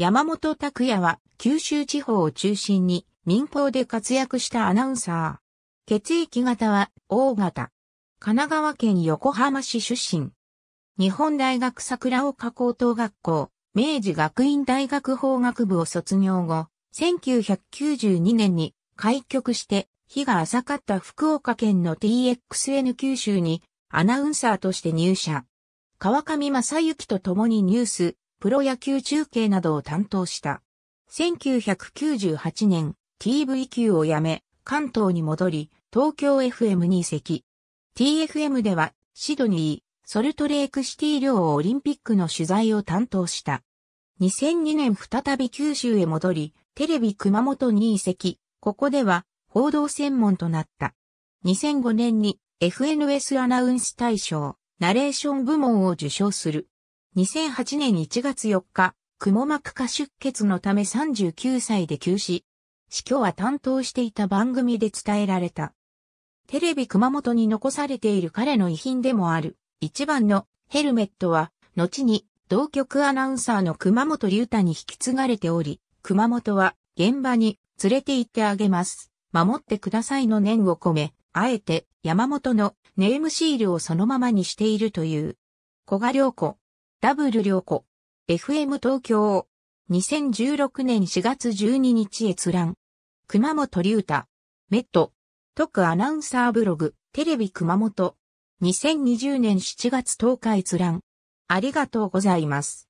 山本拓也は九州地方を中心に民放で活躍したアナウンサー。血液型は O 型。神奈川県横浜市出身。日本大学桜岡高等学校、明治学院大学法学部を卒業後、1992年に開局して、日が浅かった福岡県の TXN 九州にアナウンサーとして入社。川上正幸と共にニュース、プロ野球中継などを担当した。1998年、TV q を辞め、関東に戻り、東京 FM に移籍。TFM では、シドニー、ソルトレークシティ両オリンピックの取材を担当した。2002年再び九州へ戻り、テレビ熊本に移籍。ここでは、報道専門となった。2005年に FNS アナウンス大賞、ナレーション部門を受賞する。2008年1月4日、蜘膜下出血のため39歳で急死。死去は担当していた番組で伝えられた。テレビ熊本に残されている彼の遺品でもある、一番のヘルメットは、後に同局アナウンサーの熊本龍太に引き継がれており、熊本は現場に連れて行ってあげます。守ってくださいの念を込め、あえて山本のネームシールをそのままにしているという。小賀良子、ダブル良子。FM 東京。2016年4月12日閲覧。熊本龍太。メット。特アナウンサーブログ。テレビ熊本。2020年7月10日閲覧。ありがとうございます。